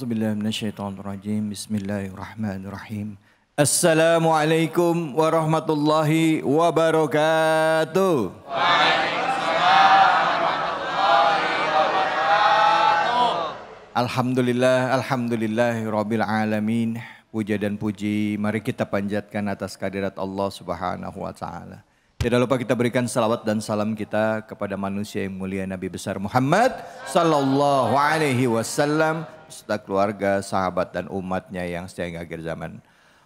A'udzu Bismillahirrahmanirrahim. Assalamualaikum warahmatullahi wabarakatuh. Alhamdulillah, Alhamdulillah, alhamdulillahi rabbil alamin. Puja dan puji mari kita panjatkan atas kehadirat Allah Subhanahu wa taala. Tidak lupa kita berikan salawat dan salam kita kepada manusia yang mulia Nabi besar Muhammad sallallahu alaihi wasallam serta keluarga, sahabat dan umatnya yang setia hingga akhir zaman.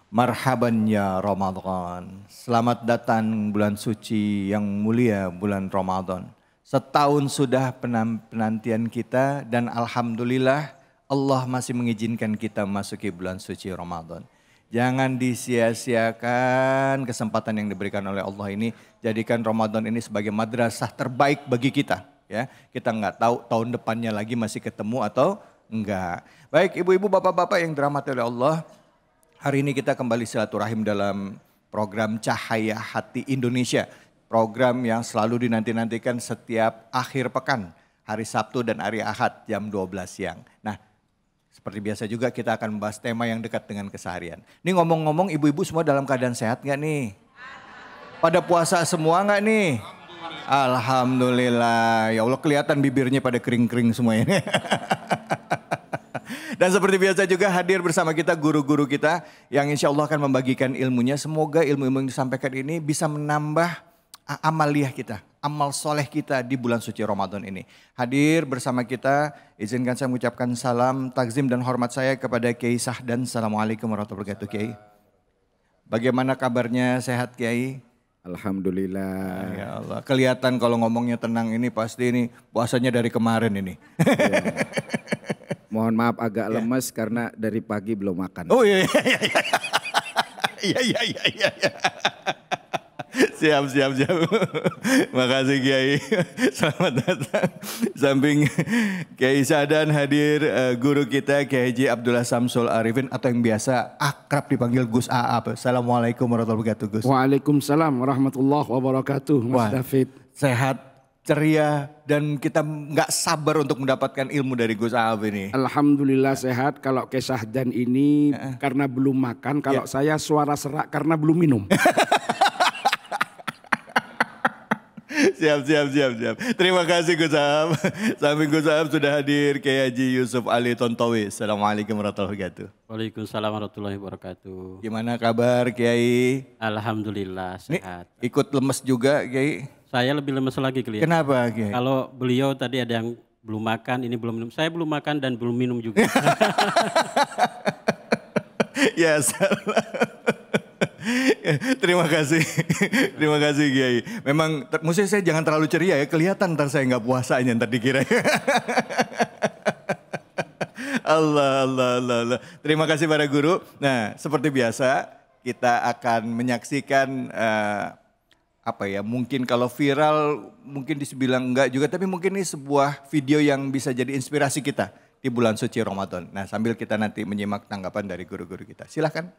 Marhaban ya Ramadan. Selamat datang bulan suci yang mulia bulan Ramadan. Setahun sudah penantian kita dan alhamdulillah Allah masih mengizinkan kita memasuki bulan suci Ramadan. Jangan disia-siakan kesempatan yang diberikan oleh Allah ini. Jadikan Ramadan ini sebagai madrasah terbaik bagi kita. Ya, kita nggak tahu tahun depannya lagi masih ketemu atau Enggak. Baik ibu-ibu, bapak-bapak yang dirahmati oleh Allah. Hari ini kita kembali silaturahim dalam program Cahaya Hati Indonesia. Program yang selalu dinanti-nantikan setiap akhir pekan. Hari Sabtu dan hari Ahad jam 12 siang. Nah seperti biasa juga kita akan membahas tema yang dekat dengan keseharian. Ini ngomong-ngomong ibu-ibu semua dalam keadaan sehat nggak nih? Pada puasa semua nggak nih? Alhamdulillah. Ya Allah kelihatan bibirnya pada kering-kering semua ini. Dan seperti biasa juga hadir bersama kita guru-guru kita yang insya Allah akan membagikan ilmunya. Semoga ilmu-ilmu yang disampaikan ini bisa menambah amaliah kita, amal soleh kita di bulan suci Ramadan ini. Hadir bersama kita, izinkan saya mengucapkan salam, takzim dan hormat saya kepada Kiai dan Assalamualaikum warahmatullahi wabarakatuh Kiai. Bagaimana kabarnya, sehat Kiai? Alhamdulillah. Ya Allah, kelihatan kalau ngomongnya tenang ini pasti ini puasanya dari kemarin ini. Ya. Mohon maaf agak yeah. lemes karena dari pagi belum makan. Oh iya iya iya. Iya iya iya iya. Ya. Siap siap siap. Makasih Kiai. Selamat datang. Samping Kiai Sadan hadir eh, guru kita Kiai Haji Abdullah Samsul Arifin atau yang biasa akrab dipanggil Gus AA, Assalamualaikum warahmatullahi wabarakatuh Gus. Waalaikumsalam warahmatullahi wabarakatuh Mas Wah, David. Sehat ceria dan kita nggak sabar untuk mendapatkan ilmu dari Gus Ahab ini. Alhamdulillah ya. sehat. Kalau kisah dan ini uh -uh. karena belum makan. Kalau yeah. saya suara serak karena belum minum. siap, siap, siap, siap. Terima kasih Gus Ahab. Samping Gus Ahab sudah hadir Kiai Haji Yusuf Ali Tontowi. Assalamualaikum warahmatullahi wabarakatuh. Waalaikumsalam warahmatullahi wabarakatuh. Gimana kabar Kiai? Alhamdulillah sehat. Ini ikut lemes juga Kiai? Saya lebih lemes lagi kelihatan. Kenapa? Okay. Kalau beliau tadi ada yang belum makan, ini belum minum. Saya belum makan dan belum minum juga. ya salah. Terima kasih, terima kasih Kiai. Memang mesti saya jangan terlalu ceria ya, kelihatan ntar saya nggak puasanya ntar dikira. Allah, Allah, Allah, Allah. Terima kasih para guru. Nah, seperti biasa kita akan menyaksikan uh, apa ya mungkin kalau viral mungkin disebilang enggak juga tapi mungkin ini sebuah video yang bisa jadi inspirasi kita di bulan suci Ramadan. Nah sambil kita nanti menyimak tanggapan dari guru-guru kita. Silahkan.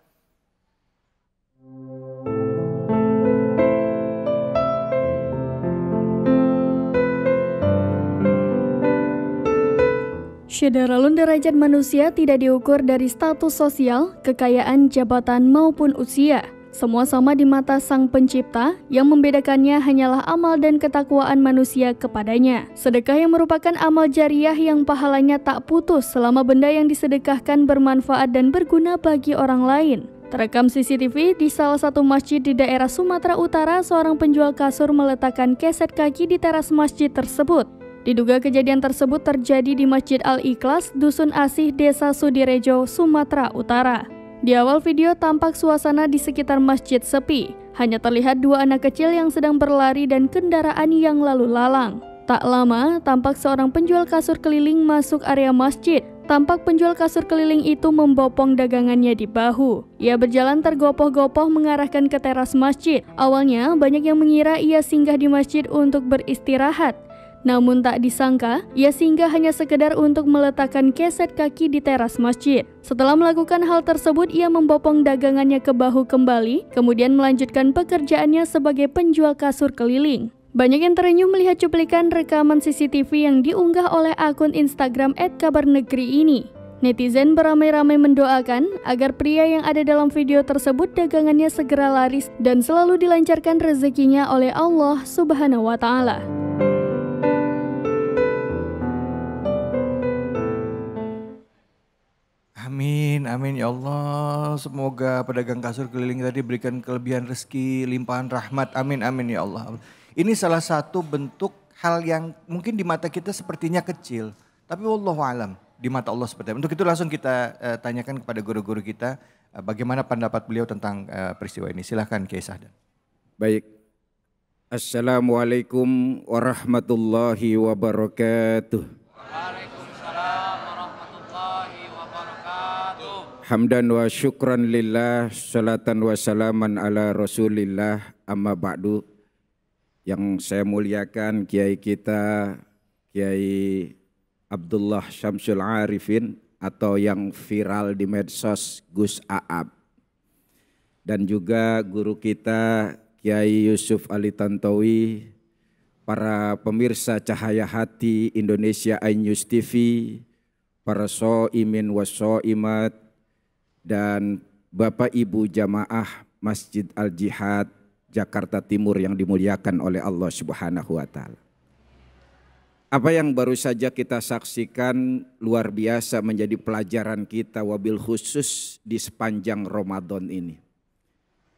Syederalun derajat manusia tidak diukur dari status sosial, kekayaan, jabatan maupun usia. Semua sama di mata Sang Pencipta, yang membedakannya hanyalah amal dan ketakwaan manusia kepadanya. Sedekah yang merupakan amal jariah yang pahalanya tak putus selama benda yang disedekahkan bermanfaat dan berguna bagi orang lain. Terekam CCTV di salah satu masjid di daerah Sumatera Utara, seorang penjual kasur meletakkan keset kaki di teras masjid tersebut. Diduga kejadian tersebut terjadi di Masjid Al-Ikhlas, Dusun Asih, Desa Sudirejo, Sumatera Utara. Di awal video tampak suasana di sekitar masjid sepi. Hanya terlihat dua anak kecil yang sedang berlari dan kendaraan yang lalu lalang. Tak lama, tampak seorang penjual kasur keliling masuk area masjid. Tampak penjual kasur keliling itu membopong dagangannya di bahu. Ia berjalan tergopoh-gopoh mengarahkan ke teras masjid. Awalnya, banyak yang mengira ia singgah di masjid untuk beristirahat. Namun tak disangka, ia singgah hanya sekedar untuk meletakkan keset kaki di teras masjid. Setelah melakukan hal tersebut, ia membopong dagangannya ke bahu kembali, kemudian melanjutkan pekerjaannya sebagai penjual kasur keliling. Banyak yang terenyuh melihat cuplikan rekaman CCTV yang diunggah oleh akun Instagram @kabarnegeri ini. Netizen beramai-ramai mendoakan agar pria yang ada dalam video tersebut dagangannya segera laris dan selalu dilancarkan rezekinya oleh Allah Subhanahu wa taala. Amin, amin ya Allah. Semoga pedagang kasur keliling tadi berikan kelebihan rezeki, limpahan rahmat. Amin, amin ya Allah. Ini salah satu bentuk hal yang mungkin di mata kita sepertinya kecil, tapi wallahu alam di mata Allah seperti itu. Untuk itu langsung kita uh, tanyakan kepada guru-guru kita uh, bagaimana pendapat beliau tentang uh, peristiwa ini. Silahkan Kiai Sahdan. Baik. Assalamualaikum warahmatullahi wabarakatuh. Hamdan wa syukran lillah, salatan wa salaman ala rasulillah, amma ba'du. Yang saya muliakan kiai kita, kiai Abdullah Syamsul Arifin atau yang viral di medsos Gus Aab. Dan juga guru kita Kiai Yusuf Ali Tantowi, para pemirsa Cahaya Hati Indonesia iNews TV, para so'imin wa so'imat, dan Bapak Ibu Jamaah Masjid Al-Jihad Jakarta Timur yang dimuliakan oleh Allah Subhanahu wa taala. Apa yang baru saja kita saksikan luar biasa menjadi pelajaran kita wabil khusus di sepanjang Ramadan ini.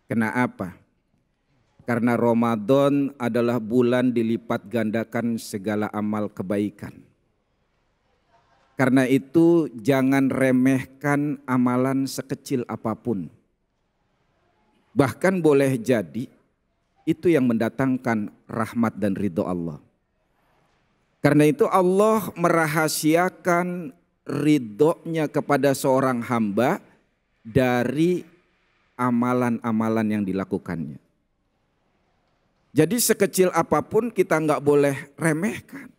Kena apa? Karena Ramadan adalah bulan dilipat gandakan segala amal kebaikan. Karena itu jangan remehkan amalan sekecil apapun. Bahkan boleh jadi itu yang mendatangkan rahmat dan ridho Allah. Karena itu Allah merahasiakan ridhonya kepada seorang hamba dari amalan-amalan yang dilakukannya. Jadi sekecil apapun kita nggak boleh remehkan.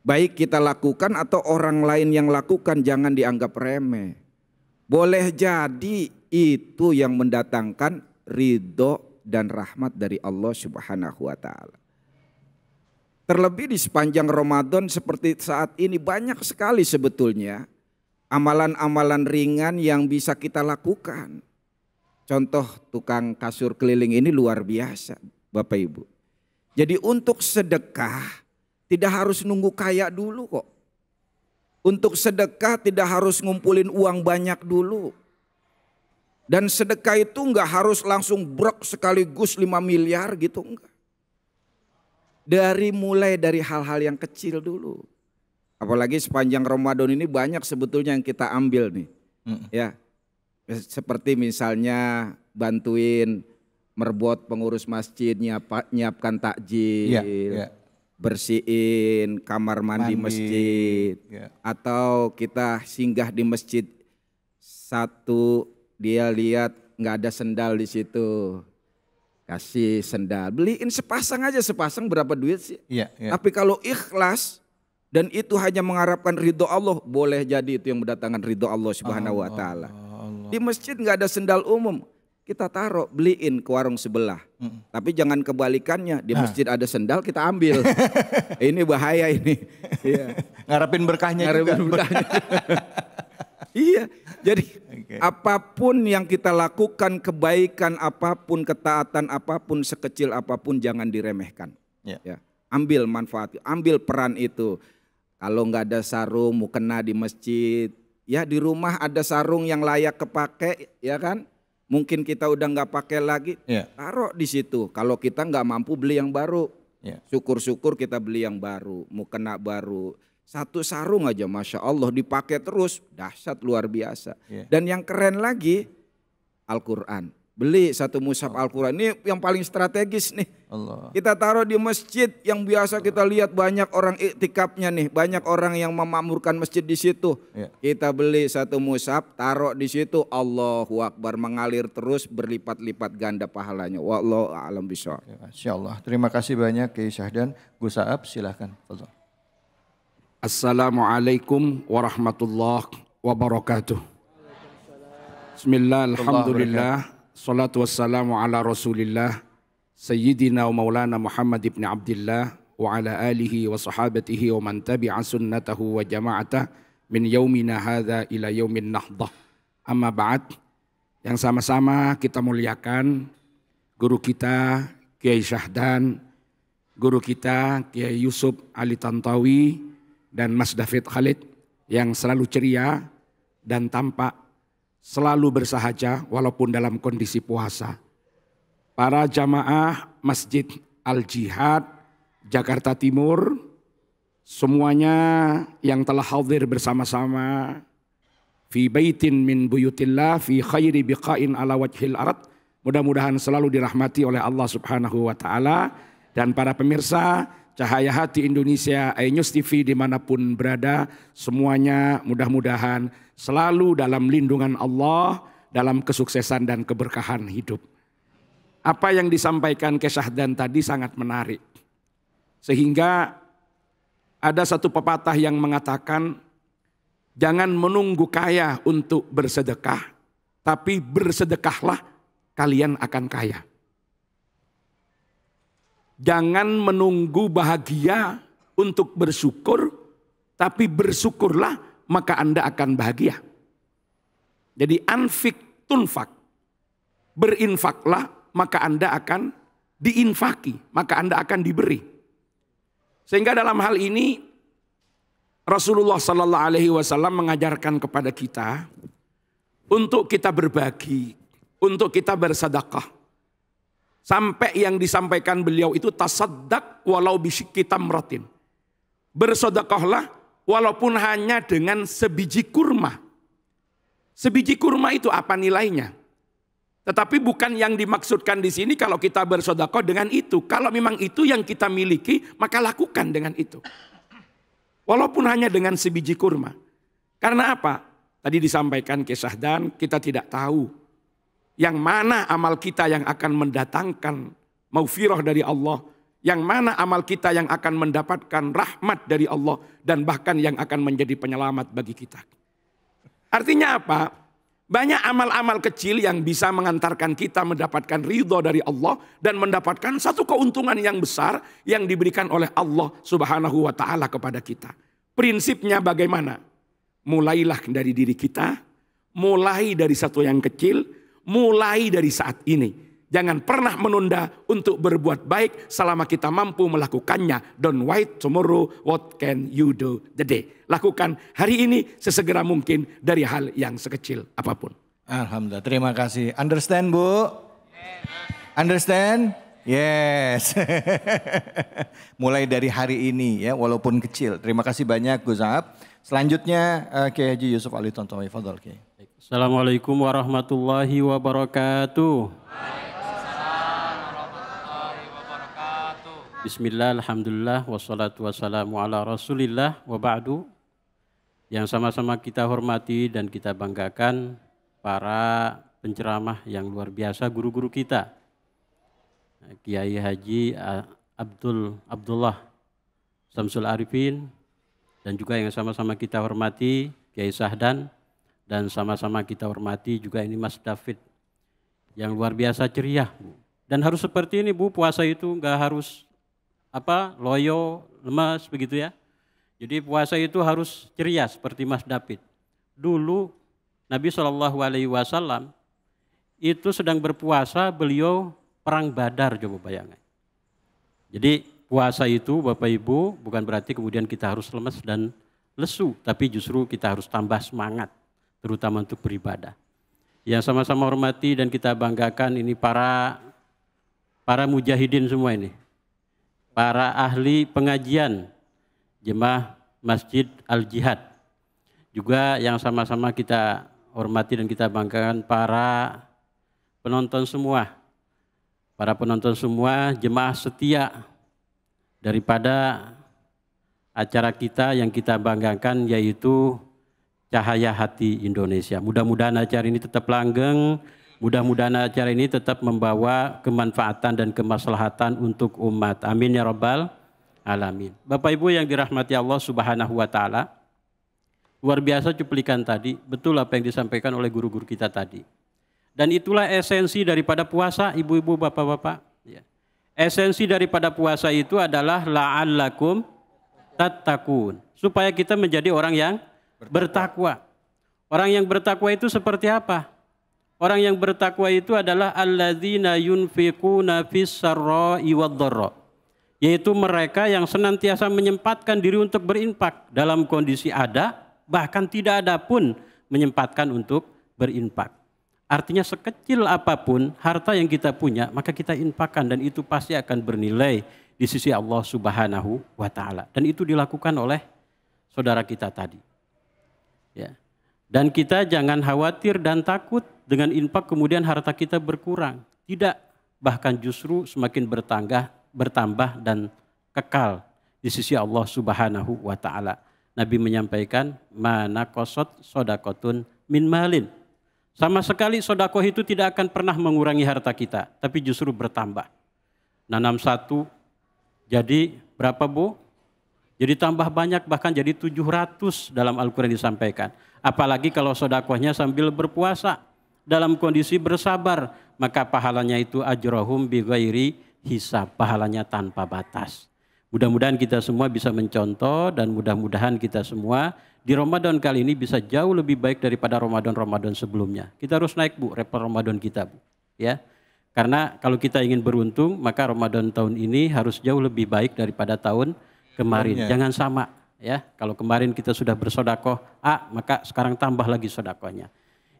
Baik kita lakukan atau orang lain yang lakukan jangan dianggap remeh. Boleh jadi itu yang mendatangkan ridho dan rahmat dari Allah Subhanahu wa taala. Terlebih di sepanjang Ramadan seperti saat ini banyak sekali sebetulnya amalan-amalan ringan yang bisa kita lakukan. Contoh tukang kasur keliling ini luar biasa Bapak Ibu. Jadi untuk sedekah tidak harus nunggu kaya dulu kok. Untuk sedekah tidak harus ngumpulin uang banyak dulu. Dan sedekah itu enggak harus langsung brok sekaligus 5 miliar gitu enggak. Dari mulai dari hal-hal yang kecil dulu. Apalagi sepanjang Ramadan ini banyak sebetulnya yang kita ambil nih. Mm. Ya. Seperti misalnya bantuin merbuat pengurus masjid nyiap, nyiapkan takjil. Yeah, yeah bersihin kamar mandi, mandi. masjid yeah. atau kita singgah di masjid satu dia lihat nggak ada sendal di situ kasih sendal beliin sepasang aja sepasang berapa duit sih yeah, yeah. tapi kalau ikhlas dan itu hanya mengharapkan ridho Allah boleh jadi itu yang mendatangkan ridho Allah subhanahu wa taala di masjid nggak ada sendal umum kita taruh beliin ke warung sebelah. Mm. Tapi jangan kebalikannya di nah. masjid ada sendal kita ambil. ini bahaya ini. iya. Ngarepin berkahnya Ngarepin juga. Berkahnya. iya. Jadi okay. apapun yang kita lakukan kebaikan apapun ketaatan apapun sekecil apapun jangan diremehkan. Yeah. Ya. Ambil manfaat, ambil peran itu. Kalau nggak ada sarung mau kena di masjid, ya di rumah ada sarung yang layak kepake, ya kan? mungkin kita udah nggak pakai lagi, yeah. taruh di situ. Kalau kita nggak mampu beli yang baru, iya. syukur-syukur yeah. kita beli yang baru, mau kena baru. Satu sarung aja, masya Allah dipakai terus, dahsyat luar biasa. Yeah. Dan yang keren lagi, Al-Quran. Beli satu mushaf Al-Quran. Ini yang paling strategis nih. Allah. Kita taruh di masjid yang biasa kita lihat banyak orang iktikafnya nih. Banyak orang yang memamurkan masjid di situ. Ya. Kita beli satu mushaf, taruh di situ. Allahu Akbar mengalir terus berlipat-lipat ganda pahalanya. Wallahu a'lam bishawab. Ya, Allah. Terima kasih banyak Kiai Syahdan. Gus Saab silahkan. Assalamualaikum warahmatullahi wabarakatuh. Bismillahirrahmanirrahim salatu wassalamu ala rasulillah Sayyidina wa maulana Muhammad ibn Abdullah wa ala alihi wa sahabatihi wa man tabi'a sunnatahu wa jama'atah min yaumina hadha ila yaumin nahdah. Amma ba'd yang sama-sama kita muliakan guru kita Kiai Syahdan, guru kita Kiai Yusuf Ali Tantawi dan Mas David Khalid yang selalu ceria dan tampak selalu bersahaja walaupun dalam kondisi puasa. Para jamaah Masjid Al-Jihad Jakarta Timur semuanya yang telah hadir bersama-sama fi baitin min buyutillah fi khairi biqain ala wajhil arad mudah-mudahan selalu dirahmati oleh Allah Subhanahu wa taala dan para pemirsa Cahaya Hati Indonesia, iNews TV dimanapun berada, semuanya mudah-mudahan selalu dalam lindungan Allah, dalam kesuksesan dan keberkahan hidup. Apa yang disampaikan Kesahdan tadi sangat menarik. Sehingga ada satu pepatah yang mengatakan, jangan menunggu kaya untuk bersedekah, tapi bersedekahlah kalian akan kaya. Jangan menunggu bahagia untuk bersyukur, tapi bersyukurlah maka Anda akan bahagia. Jadi anfik tunfak, berinfaklah maka Anda akan diinfaki, maka Anda akan diberi. Sehingga dalam hal ini Rasulullah Sallallahu Alaihi Wasallam mengajarkan kepada kita untuk kita berbagi, untuk kita bersedekah. Sampai yang disampaikan beliau itu tasaddaq walau kita merotin. Bersodakohlah walaupun hanya dengan sebiji kurma. Sebiji kurma itu apa nilainya? Tetapi bukan yang dimaksudkan di sini kalau kita bersodakoh dengan itu. Kalau memang itu yang kita miliki, maka lakukan dengan itu. Walaupun hanya dengan sebiji kurma. Karena apa? Tadi disampaikan kisah dan kita tidak tahu yang mana amal kita yang akan mendatangkan maufiroh dari Allah. Yang mana amal kita yang akan mendapatkan rahmat dari Allah. Dan bahkan yang akan menjadi penyelamat bagi kita. Artinya apa? Banyak amal-amal kecil yang bisa mengantarkan kita mendapatkan ridho dari Allah dan mendapatkan satu keuntungan yang besar yang diberikan oleh Allah Subhanahu wa Ta'ala kepada kita. Prinsipnya bagaimana? Mulailah dari diri kita, mulai dari satu yang kecil, Mulai dari saat ini. Jangan pernah menunda untuk berbuat baik selama kita mampu melakukannya. Don't wait tomorrow, what can you do today? Lakukan hari ini sesegera mungkin dari hal yang sekecil apapun. Alhamdulillah, terima kasih. Understand Bu? Understand? Yes. Mulai dari hari ini ya, walaupun kecil. Terima kasih banyak Gus Zahab. Selanjutnya eh, Kiai Haji Yusuf Ali Tontowi. Fadol Kiai. Assalamualaikum warahmatullahi wabarakatuh. Bismillah, Alhamdulillah, wassalatu wassalamu ala rasulillah wa ba'du Yang sama-sama kita hormati dan kita banggakan para penceramah yang luar biasa guru-guru kita Kiai Haji Abdul Abdullah Samsul Arifin dan juga yang sama-sama kita hormati Kiai Sahdan dan sama-sama kita hormati juga ini Mas David yang luar biasa ceria. Dan harus seperti ini Bu, puasa itu nggak harus apa loyo, lemas begitu ya. Jadi puasa itu harus ceria seperti Mas David. Dulu Nabi Shallallahu Alaihi Wasallam itu sedang berpuasa beliau perang Badar coba bayangkan. Jadi puasa itu Bapak Ibu bukan berarti kemudian kita harus lemas dan lesu, tapi justru kita harus tambah semangat terutama untuk beribadah. Yang sama-sama hormati dan kita banggakan ini para para mujahidin semua ini. Para ahli pengajian jemaah Masjid Al-Jihad. Juga yang sama-sama kita hormati dan kita banggakan para penonton semua. Para penonton semua jemaah setia daripada acara kita yang kita banggakan yaitu cahaya hati Indonesia. Mudah-mudahan acara ini tetap langgeng, mudah-mudahan acara ini tetap membawa kemanfaatan dan kemaslahatan untuk umat. Amin ya rabbal alamin. Bapak Ibu yang dirahmati Allah Subhanahu wa taala. Luar biasa cuplikan tadi, betul apa yang disampaikan oleh guru-guru kita tadi. Dan itulah esensi daripada puasa, ibu-ibu, bapak-bapak. Ya. Esensi daripada puasa itu adalah la'allakum tatakun. Supaya kita menjadi orang yang bertakwa. Orang yang bertakwa itu seperti apa? Orang yang bertakwa itu adalah alladzina yunfiquna fis sarra'i wadh-dharra. Yaitu mereka yang senantiasa menyempatkan diri untuk berinfak dalam kondisi ada bahkan tidak ada pun menyempatkan untuk berinfak. Artinya sekecil apapun harta yang kita punya maka kita infakkan dan itu pasti akan bernilai di sisi Allah Subhanahu wa taala. Dan itu dilakukan oleh saudara kita tadi. Ya. Dan kita jangan khawatir dan takut dengan impak kemudian harta kita berkurang. Tidak, bahkan justru semakin bertambah, bertambah dan kekal di sisi Allah Subhanahu wa taala. Nabi menyampaikan mana kosot sodakotun min malin. Sama sekali sodakoh itu tidak akan pernah mengurangi harta kita, tapi justru bertambah. Nanam satu, jadi berapa bu? Jadi tambah banyak bahkan jadi 700 dalam Al-Quran disampaikan. Apalagi kalau sodakohnya sambil berpuasa. Dalam kondisi bersabar. Maka pahalanya itu ajrohum bi ghairi hisab. Pahalanya tanpa batas. Mudah-mudahan kita semua bisa mencontoh dan mudah-mudahan kita semua di Ramadan kali ini bisa jauh lebih baik daripada Ramadan-Ramadan sebelumnya. Kita harus naik Bu, repot Ramadan kita Bu. Ya, karena kalau kita ingin beruntung, maka Ramadan tahun ini harus jauh lebih baik daripada tahun kemarin. Ya. Jangan sama ya. Kalau kemarin kita sudah bersodakoh A, maka sekarang tambah lagi sodakohnya.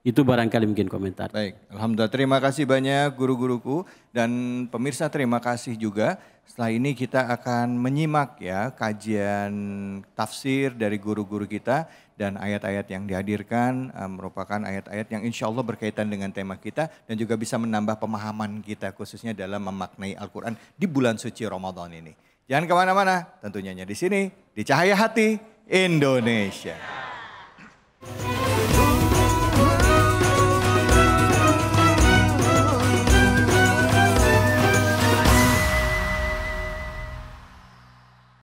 Itu barangkali mungkin komentar. Baik, Alhamdulillah. Terima kasih banyak guru-guruku dan pemirsa terima kasih juga. Setelah ini kita akan menyimak ya kajian tafsir dari guru-guru kita dan ayat-ayat yang dihadirkan eh, merupakan ayat-ayat yang insya Allah berkaitan dengan tema kita dan juga bisa menambah pemahaman kita khususnya dalam memaknai Al-Quran di bulan suci Ramadan ini. Jangan kemana-mana, tentunya di sini, di Cahaya Hati Indonesia.